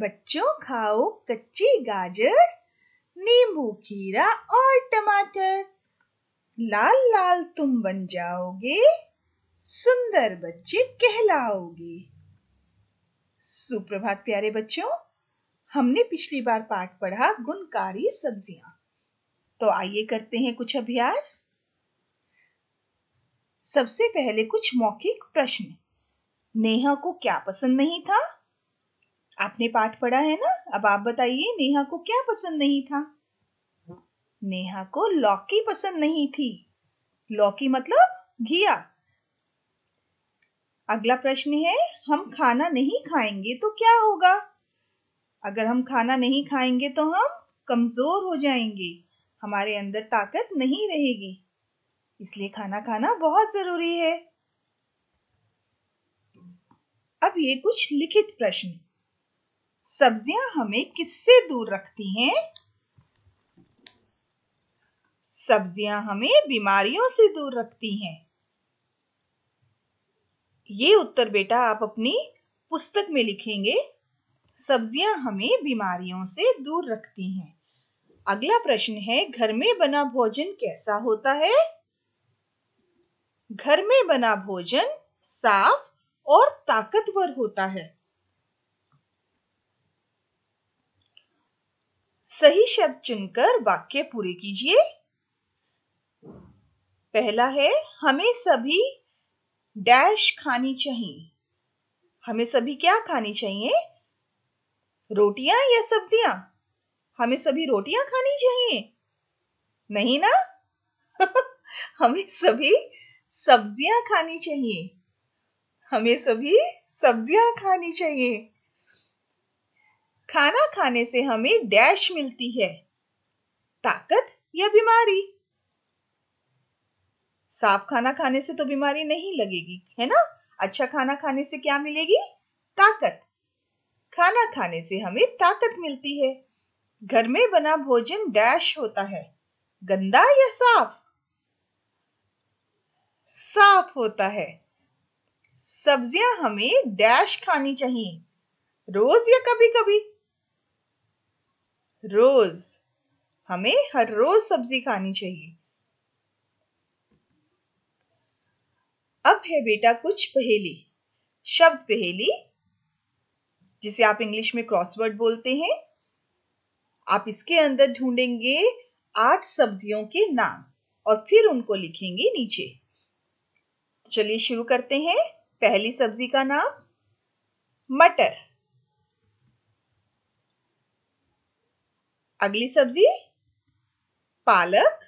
बच्चों खाओ कच्ची गाजर नींबू खीरा और टमाटर लाल लाल तुम बन जाओगे सुंदर बच्चे कहलाओगे सुप्रभात प्यारे बच्चों हमने पिछली बार पाठ पढ़ा गुणकारी सब्जियां तो आइए करते हैं कुछ अभ्यास सबसे पहले कुछ मौखिक प्रश्न नेहा को क्या पसंद नहीं था आपने पाठ पढ़ा है ना अब आप बताइए नेहा को क्या पसंद नहीं था नेहा को लौकी पसंद नहीं थी लौकी मतलब घिया अगला प्रश्न है हम खाना नहीं खाएंगे तो क्या होगा अगर हम खाना नहीं खाएंगे तो हम कमजोर हो जाएंगे हमारे अंदर ताकत नहीं रहेगी इसलिए खाना खाना बहुत जरूरी है अब ये कुछ लिखित प्रश्न सब्जियां हमें किससे दूर रखती हैं सब्जियां हमें बीमारियों से दूर रखती हैं ये उत्तर बेटा आप अपनी पुस्तक में लिखेंगे सब्जियां हमें बीमारियों से दूर रखती हैं अगला प्रश्न है घर में बना भोजन कैसा होता है घर में बना भोजन साफ और ताकतवर होता है सही शब्द चुनकर वाक्य पूरे कीजिए पहला है हमें सभी डैश खानी चाहिए हमें सभी क्या खानी चाहिए रोटियां या सब्जियां हमें सभी रोटियां खानी चाहिए नहीं ना हमें सभी सब्जियां खानी चाहिए हमें सभी सब्जियां खानी चाहिए खाना खाने से हमें डैश मिलती है ताकत या बीमारी साफ खाना खाने से तो बीमारी नहीं लगेगी है ना अच्छा खाना खाने से क्या मिलेगी ताकत खाना खाने से हमें ताकत मिलती है घर में बना भोजन डैश होता है गंदा या साफ साफ होता है सब्जियां हमें डैश खानी चाहिए रोज या कभी कभी रोज हमें हर रोज सब्जी खानी चाहिए अब है बेटा कुछ पहेली शब्द पहेली जिसे आप इंग्लिश में क्रॉसवर्ड बोलते हैं आप इसके अंदर ढूंढेंगे आठ सब्जियों के नाम और फिर उनको लिखेंगे नीचे चलिए शुरू करते हैं पहली सब्जी का नाम मटर अगली सब्जी पालक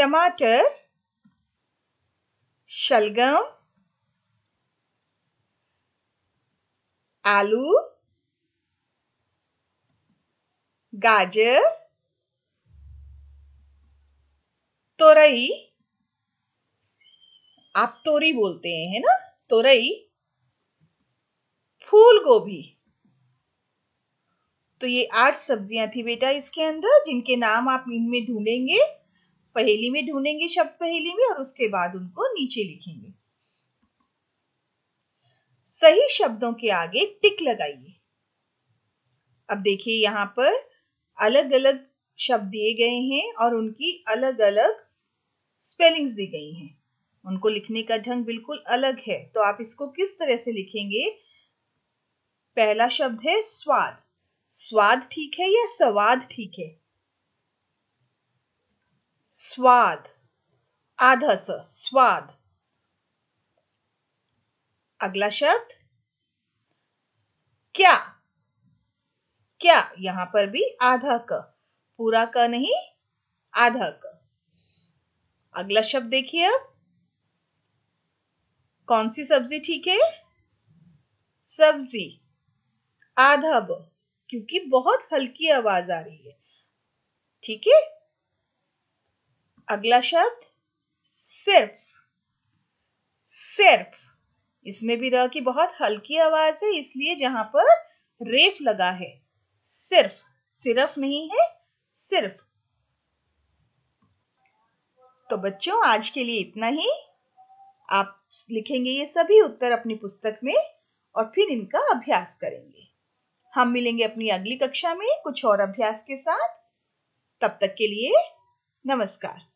टमाटर शलगम आलू गाजर तोरई आप तोरी बोलते हैं है ना तोरई फूल गोभी तो ये आठ सब्जियां थी बेटा इसके अंदर जिनके नाम आप इनमें ढूंढेंगे पहेली में ढूंढेंगे शब्द पहेली में और उसके बाद उनको नीचे लिखेंगे सही शब्दों के आगे टिक लगाइए अब देखिए यहां पर अलग अलग शब्द दिए गए हैं और उनकी अलग अलग स्पेलिंग्स दी गई हैं उनको लिखने का ढंग बिल्कुल अलग है तो आप इसको किस तरह से लिखेंगे पहला शब्द है स्वाद स्वाद ठीक है या स्वाद ठीक है स्वाद आधा स स्वाद अगला शब्द क्या क्या यहां पर भी आधा क पूरा क नहीं आधा क अगला शब्द देखिए अब कौन सी सब्जी ठीक है सब्जी आधा ब क्योंकि बहुत हल्की आवाज आ रही है ठीक है अगला शब्द सिर्फ सिर्फ इसमें भी र की बहुत हल्की आवाज है इसलिए जहां पर रेफ लगा है सिर्फ सिर्फ नहीं है सिर्फ तो बच्चों आज के लिए इतना ही आप लिखेंगे ये सभी उत्तर अपनी पुस्तक में और फिर इनका अभ्यास करेंगे हम मिलेंगे अपनी अगली कक्षा में कुछ और अभ्यास के साथ तब तक के लिए नमस्कार